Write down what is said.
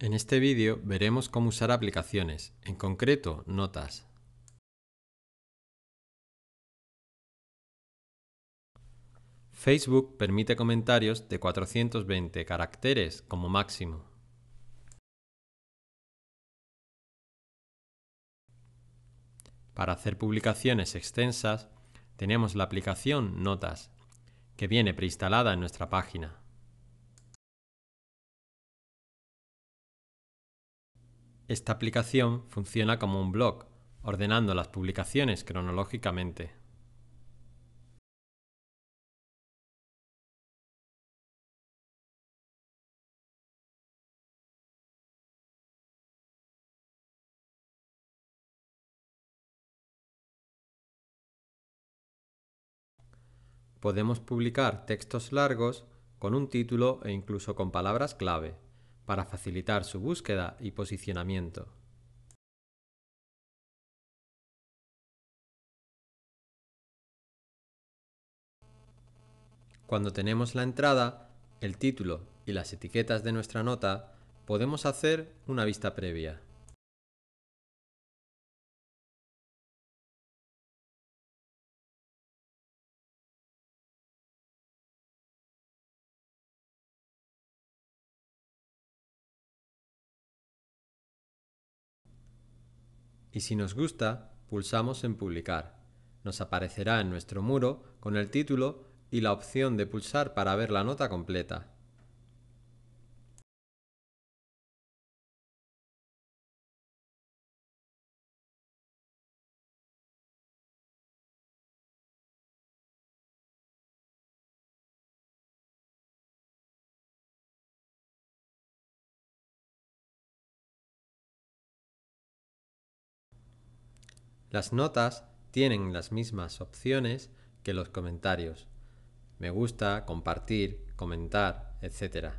En este vídeo veremos cómo usar aplicaciones, en concreto Notas. Facebook permite comentarios de 420 caracteres como máximo. Para hacer publicaciones extensas, tenemos la aplicación Notas, que viene preinstalada en nuestra página. Esta aplicación funciona como un blog, ordenando las publicaciones cronológicamente. Podemos publicar textos largos con un título e incluso con palabras clave para facilitar su búsqueda y posicionamiento. Cuando tenemos la entrada, el título y las etiquetas de nuestra nota, podemos hacer una vista previa. y si nos gusta, pulsamos en publicar. Nos aparecerá en nuestro muro con el título y la opción de pulsar para ver la nota completa. Las notas tienen las mismas opciones que los comentarios. Me gusta, compartir, comentar, etc.